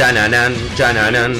Chananan, chananan.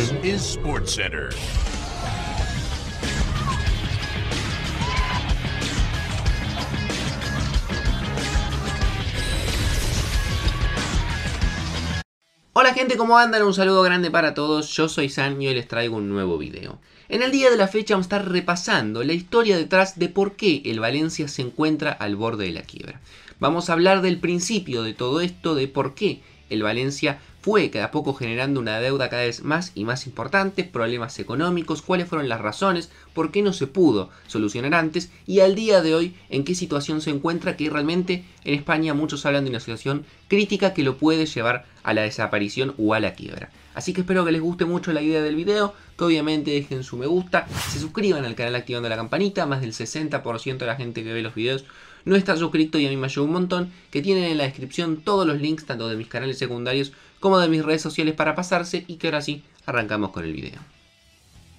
Hola gente, ¿cómo andan? Un saludo grande para todos, yo soy San y hoy les traigo un nuevo video. En el día de la fecha vamos a estar repasando la historia detrás de por qué el Valencia se encuentra al borde de la quiebra. Vamos a hablar del principio de todo esto, de por qué el Valencia fue cada poco generando una deuda cada vez más y más importante, problemas económicos, cuáles fueron las razones, por qué no se pudo solucionar antes y al día de hoy en qué situación se encuentra que realmente en España muchos hablan de una situación crítica que lo puede llevar a la desaparición o a la quiebra. Así que espero que les guste mucho la idea del video, que obviamente dejen su me gusta, se suscriban al canal activando la campanita, más del 60% de la gente que ve los videos no estás suscrito y a mí me ayuda un montón, que tienen en la descripción todos los links tanto de mis canales secundarios como de mis redes sociales para pasarse y que ahora sí, arrancamos con el video.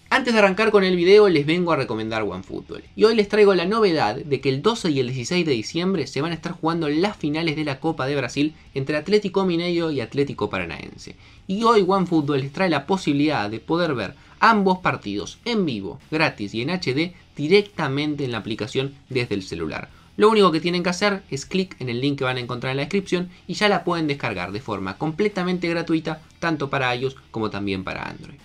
Antes de arrancar con el video les vengo a recomendar OneFootball y hoy les traigo la novedad de que el 12 y el 16 de diciembre se van a estar jugando las finales de la Copa de Brasil entre Atlético Mineiro y Atlético Paranaense y hoy OneFootball les trae la posibilidad de poder ver ambos partidos en vivo, gratis y en HD directamente en la aplicación desde el celular lo único que tienen que hacer es clic en el link que van a encontrar en la descripción y ya la pueden descargar de forma completamente gratuita tanto para iOS como también para Android.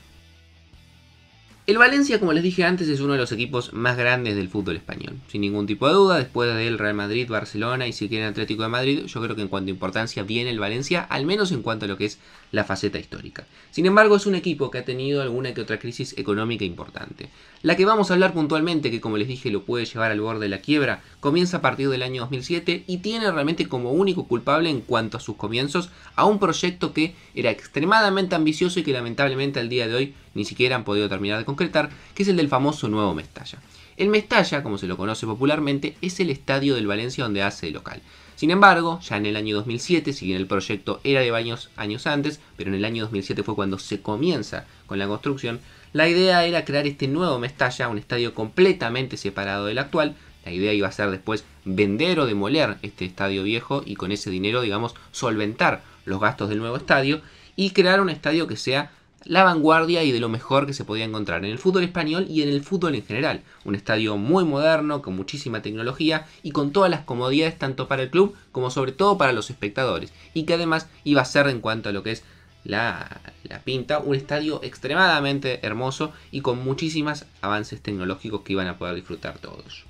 El Valencia, como les dije antes, es uno de los equipos más grandes del fútbol español, sin ningún tipo de duda, después del Real Madrid, Barcelona y si quieren Atlético de Madrid, yo creo que en cuanto a importancia viene el Valencia, al menos en cuanto a lo que es la faceta histórica. Sin embargo, es un equipo que ha tenido alguna que otra crisis económica importante. La que vamos a hablar puntualmente, que como les dije lo puede llevar al borde de la quiebra, comienza a partir del año 2007 y tiene realmente como único culpable en cuanto a sus comienzos a un proyecto que era extremadamente ambicioso y que lamentablemente al día de hoy ni siquiera han podido terminar de que es el del famoso Nuevo Mestalla. El Mestalla, como se lo conoce popularmente, es el estadio del Valencia donde hace local. Sin embargo, ya en el año 2007, si bien el proyecto era de varios años antes, pero en el año 2007 fue cuando se comienza con la construcción, la idea era crear este nuevo Mestalla, un estadio completamente separado del actual. La idea iba a ser después vender o demoler este estadio viejo y con ese dinero, digamos, solventar los gastos del nuevo estadio y crear un estadio que sea la vanguardia y de lo mejor que se podía encontrar en el fútbol español y en el fútbol en general. Un estadio muy moderno, con muchísima tecnología y con todas las comodidades tanto para el club como sobre todo para los espectadores. Y que además iba a ser en cuanto a lo que es la, pinta, un estadio extremadamente hermoso y con muchísimos avances tecnológicos que iban a poder disfrutar todos.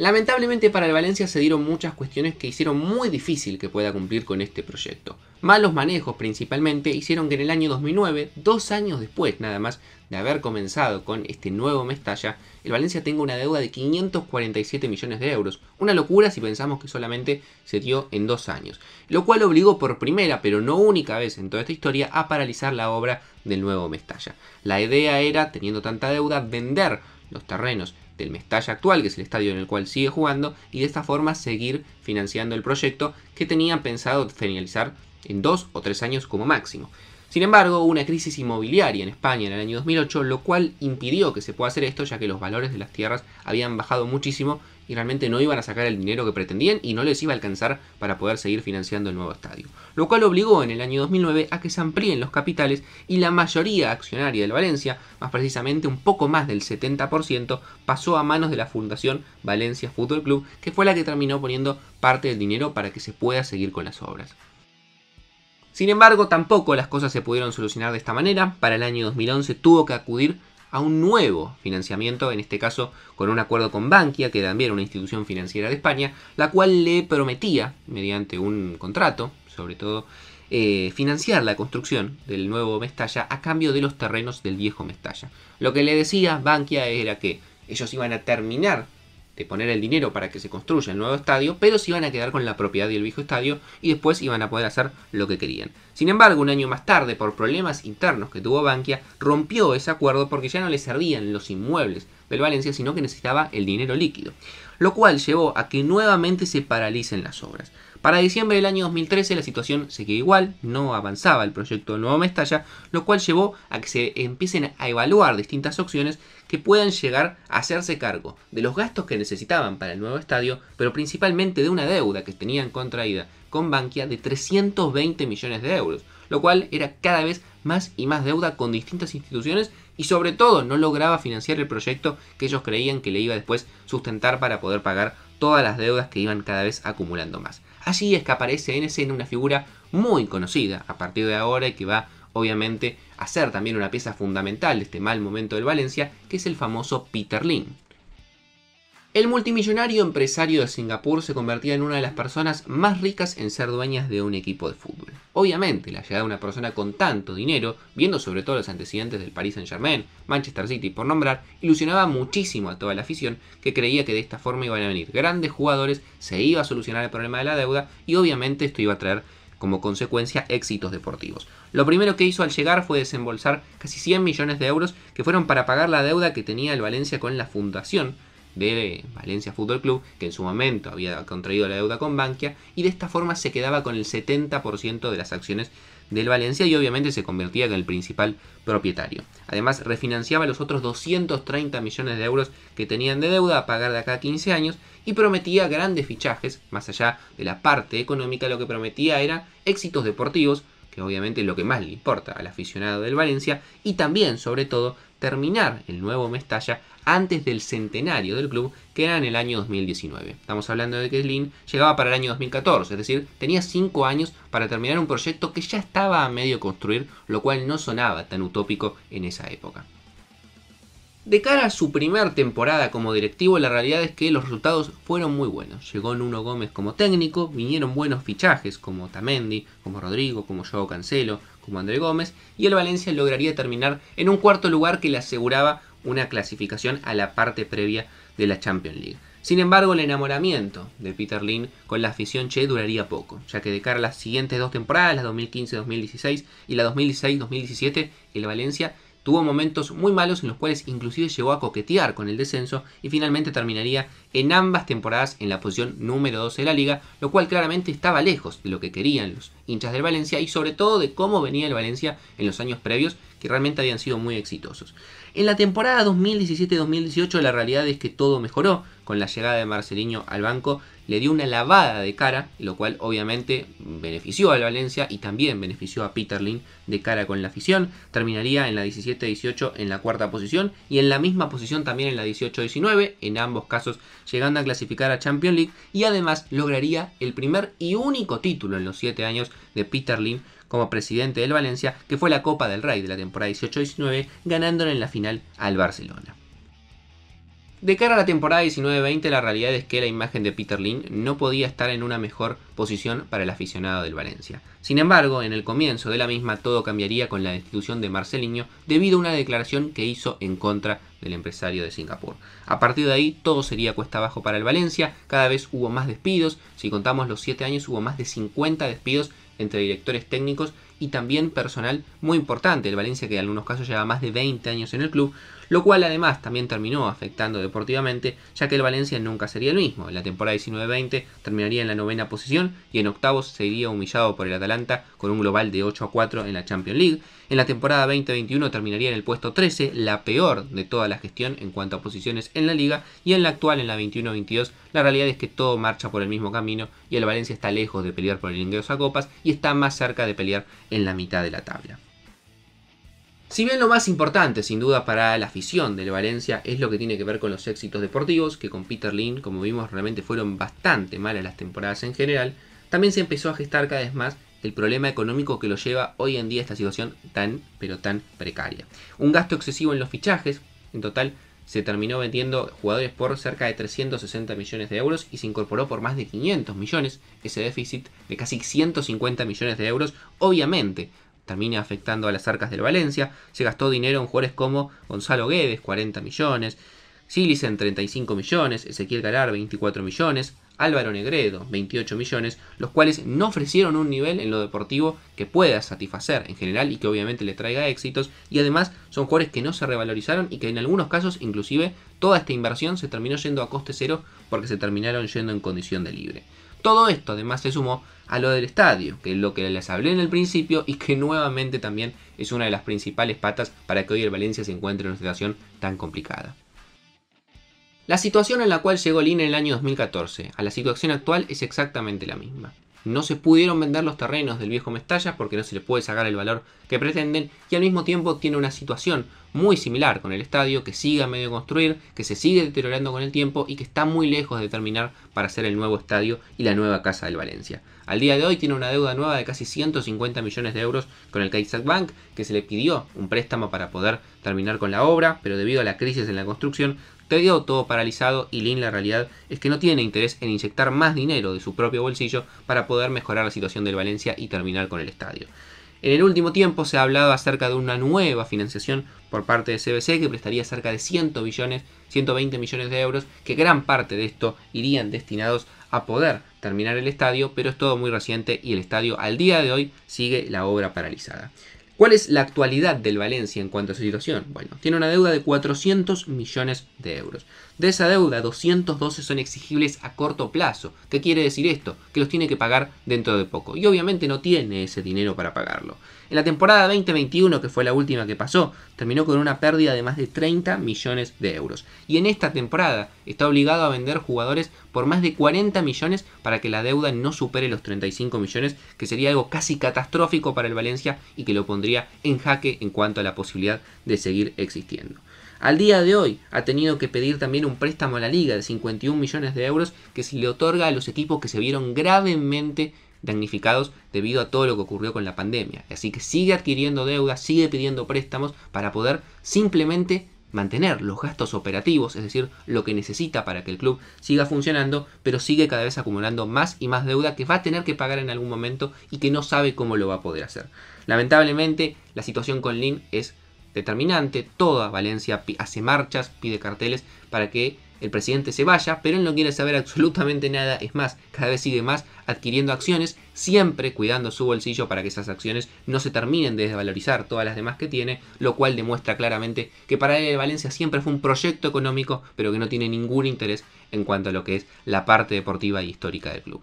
Lamentablemente para el Valencia se dieron muchas cuestiones que hicieron muy difícil que pueda cumplir con este proyecto. Malos manejos principalmente hicieron que en el año 2009, dos años después nada más de haber comenzado con este nuevo Mestalla, el Valencia tenga una deuda de 547 millones de euros. Una locura si pensamos que solamente se dio en dos años. Lo cual obligó por primera, pero no única vez en toda esta historia, a paralizar la obra del nuevo Mestalla. La idea era, teniendo tanta deuda, vender los terrenos el Mestalla actual, que es el estadio en el cual sigue jugando, y de esta forma seguir financiando el proyecto que tenían pensado finalizar en dos o tres años como máximo. Sin embargo, hubo una crisis inmobiliaria en España en el año 2008, lo cual impidió que se pueda hacer esto, ya que los valores de las tierras habían bajado muchísimo y realmente no iban a sacar el dinero que pretendían y no les iba a alcanzar para poder seguir financiando el nuevo estadio. Lo cual obligó en el año 2009 a que se amplíen los capitales y la mayoría accionaria del Valencia, más precisamente un poco más del 70%, pasó a manos de la Fundación Valencia Fútbol Club, que fue la que terminó poniendo parte del dinero para que se pueda seguir con las obras. Sin embargo, tampoco las cosas se pudieron solucionar de esta manera. Para el año 2011 tuvo que acudir a un nuevo financiamiento, en este caso con un acuerdo con Bankia, que también era una institución financiera de España, la cual le prometía, mediante un contrato, sobre todo, eh, financiar la construcción del nuevo Mestalla a cambio de los terrenos del viejo Mestalla. Lo que le decía Bankia era que ellos iban a terminar este, poner el dinero para que se construya el nuevo estadio, pero se iban a quedar con la propiedad del viejo estadio y después iban a poder hacer lo que querían. Sin embargo, un año más tarde, por problemas internos que tuvo Bankia, rompió ese acuerdo porque ya no le servían los inmuebles del Valencia, sino que necesitaba el dinero líquido lo cual llevó a que nuevamente se paralicen las obras. Para diciembre del año 2013 la situación seguía igual, no avanzaba el proyecto del Nuevo Mestalla, lo cual llevó a que se empiecen a evaluar distintas opciones que puedan llegar a hacerse cargo de los gastos que necesitaban para el nuevo estadio, pero principalmente de una deuda que tenían contraída con Bankia de 320 millones de euros, lo cual era cada vez más y más deuda con distintas instituciones y sobre todo no lograba financiar el proyecto que ellos creían que le iba después sustentar para poder pagar todas las deudas que iban cada vez acumulando más. Así es que aparece en escena una figura muy conocida a partir de ahora y que va obviamente a ser también una pieza fundamental de este mal momento del Valencia, que es el famoso Peter Lynn. El multimillonario empresario de Singapur se convertía en una de las personas más ricas en ser dueñas de un equipo de fútbol. Obviamente, la llegada de una persona con tanto dinero, viendo sobre todo los antecedentes del Paris Saint-Germain, Manchester City por nombrar, ilusionaba muchísimo a toda la afición que creía que de esta forma iban a venir grandes jugadores, se iba a solucionar el problema de la deuda y obviamente esto iba a traer como consecuencia éxitos deportivos. Lo primero que hizo al llegar fue desembolsar casi 100 millones de euros que fueron para pagar la deuda que tenía el Valencia con la fundación de eh, Valencia Fútbol Club, que en su momento había contraído la deuda con Bankia, y de esta forma se quedaba con el 70% de las acciones del Valencia y obviamente se convertía en el principal propietario. Además, refinanciaba los otros 230 millones de euros que tenían de deuda a pagar de acá a 15 años y prometía grandes fichajes, más allá de la parte económica, lo que prometía era éxitos deportivos, que obviamente es lo que más le importa al aficionado del Valencia, y también, sobre todo, terminar el nuevo Mestalla antes del centenario del club, que era en el año 2019. Estamos hablando de que Lin llegaba para el año 2014, es decir, tenía 5 años para terminar un proyecto que ya estaba a medio construir, lo cual no sonaba tan utópico en esa época. De cara a su primer temporada como directivo, la realidad es que los resultados fueron muy buenos. Llegó Nuno Gómez como técnico, vinieron buenos fichajes como Tamendi, como Rodrigo, como Joao Cancelo, como André Gómez, y el Valencia lograría terminar en un cuarto lugar que le aseguraba una clasificación a la parte previa de la Champions League. Sin embargo, el enamoramiento de Peter Lin con la afición Che duraría poco, ya que de cara a las siguientes dos temporadas, la 2015-2016 y la 2016-2017, el Valencia Tuvo momentos muy malos en los cuales inclusive llegó a coquetear con el descenso y finalmente terminaría en ambas temporadas en la posición número 12 de la liga, lo cual claramente estaba lejos de lo que querían los hinchas del Valencia y sobre todo de cómo venía el Valencia en los años previos que realmente habían sido muy exitosos. En la temporada 2017-2018 la realidad es que todo mejoró con la llegada de Marcelinho al banco, le dio una lavada de cara, lo cual obviamente benefició al Valencia y también benefició a Peterlin de cara con la afición, terminaría en la 17-18 en la cuarta posición y en la misma posición también en la 18-19, en ambos casos llegando a clasificar a Champions League y además lograría el primer y único título en los 7 años de Peterlin como presidente del Valencia, que fue la Copa del Rey de la temporada 18-19, ganándole en la final al Barcelona. De cara a la temporada 19-20, la realidad es que la imagen de Peter Lin no podía estar en una mejor posición para el aficionado del Valencia. Sin embargo, en el comienzo de la misma todo cambiaría con la destitución de Marcelinho debido a una declaración que hizo en contra del empresario de Singapur. A partir de ahí, todo sería cuesta abajo para el Valencia, cada vez hubo más despidos, si contamos los 7 años hubo más de 50 despidos entre directores técnicos y también personal muy importante. El Valencia que en algunos casos lleva más de 20 años en el club, lo cual además también terminó afectando deportivamente, ya que el Valencia nunca sería el mismo. En la temporada 19-20 terminaría en la novena posición y en octavos sería humillado por el Atalanta con un global de 8 a 4 en la Champions League. En la temporada 2021 terminaría en el puesto 13, la peor de toda la gestión en cuanto a posiciones en la liga, y en la actual, en la 21-22, la realidad es que todo marcha por el mismo camino y el Valencia está lejos de pelear por el ingreso a copas y está más cerca de pelear en la mitad de la tabla. Si bien lo más importante, sin duda, para la afición del Valencia es lo que tiene que ver con los éxitos deportivos, que con Peter Lin, como vimos, realmente fueron bastante malas las temporadas en general, también se empezó a gestar cada vez más el problema económico que lo lleva hoy en día a esta situación tan, pero tan precaria. Un gasto excesivo en los fichajes, en total se terminó vendiendo jugadores por cerca de 360 millones de euros y se incorporó por más de 500 millones ese déficit de casi 150 millones de euros, obviamente termina afectando a las arcas del Valencia, se gastó dinero en jugadores como Gonzalo Guedes, 40 millones, Silicen 35 millones, Ezequiel Galar 24 millones, Álvaro Negredo, 28 millones, los cuales no ofrecieron un nivel en lo deportivo que pueda satisfacer en general y que obviamente le traiga éxitos, y además son jugadores que no se revalorizaron y que en algunos casos inclusive toda esta inversión se terminó yendo a coste cero porque se terminaron yendo en condición de libre. Todo esto además se sumó a lo del estadio, que es lo que les hablé en el principio y que nuevamente también es una de las principales patas para que hoy el Valencia se encuentre en una situación tan complicada. La situación en la cual llegó Lin en el año 2014 a la situación actual es exactamente la misma. No se pudieron vender los terrenos del viejo Mestalla porque no se le puede sacar el valor que pretenden y al mismo tiempo tiene una situación muy similar con el estadio que sigue a medio construir, que se sigue deteriorando con el tiempo y que está muy lejos de terminar para ser el nuevo estadio y la nueva casa del Valencia. Al día de hoy tiene una deuda nueva de casi 150 millones de euros con el CaixaBank Bank que se le pidió un préstamo para poder terminar con la obra, pero debido a la crisis en la construcción estadio todo paralizado y Lin la realidad es que no tiene interés en inyectar más dinero de su propio bolsillo para poder mejorar la situación del Valencia y terminar con el estadio. En el último tiempo se ha hablado acerca de una nueva financiación por parte de CBC que prestaría cerca de 100 billones, 120 millones de euros, que gran parte de esto irían destinados a poder terminar el estadio, pero es todo muy reciente y el estadio al día de hoy sigue la obra paralizada. ¿Cuál es la actualidad del Valencia en cuanto a su situación? Bueno, tiene una deuda de 400 millones de euros. De esa deuda, 212 son exigibles a corto plazo. ¿Qué quiere decir esto? Que los tiene que pagar dentro de poco. Y obviamente no tiene ese dinero para pagarlo. En la temporada 2021, que fue la última que pasó, terminó con una pérdida de más de 30 millones de euros. Y en esta temporada está obligado a vender jugadores por más de 40 millones para que la deuda no supere los 35 millones, que sería algo casi catastrófico para el Valencia y que lo pondría en jaque en cuanto a la posibilidad de seguir existiendo. Al día de hoy ha tenido que pedir también un préstamo a la liga de 51 millones de euros que se le otorga a los equipos que se vieron gravemente damnificados debido a todo lo que ocurrió con la pandemia. Así que sigue adquiriendo deuda, sigue pidiendo préstamos para poder simplemente mantener los gastos operativos, es decir, lo que necesita para que el club siga funcionando, pero sigue cada vez acumulando más y más deuda que va a tener que pagar en algún momento y que no sabe cómo lo va a poder hacer. Lamentablemente, la situación con Lin es determinante, toda Valencia hace marchas, pide carteles para que el presidente se vaya, pero él no quiere saber absolutamente nada, es más, cada vez sigue más adquiriendo acciones, siempre cuidando su bolsillo para que esas acciones no se terminen de desvalorizar todas las demás que tiene, lo cual demuestra claramente que para él Valencia siempre fue un proyecto económico, pero que no tiene ningún interés en cuanto a lo que es la parte deportiva y histórica del club.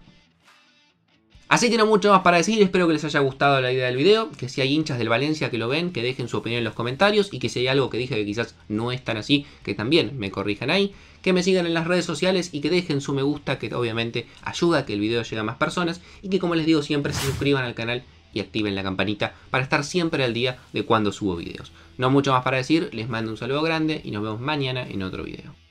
Así que no mucho más para decir, espero que les haya gustado la idea del video, que si hay hinchas del Valencia que lo ven, que dejen su opinión en los comentarios y que si hay algo que dije que quizás no es tan así, que también me corrijan ahí, que me sigan en las redes sociales y que dejen su me gusta que obviamente ayuda a que el video llegue a más personas y que como les digo siempre se suscriban al canal y activen la campanita para estar siempre al día de cuando subo videos. No mucho más para decir, les mando un saludo grande y nos vemos mañana en otro video.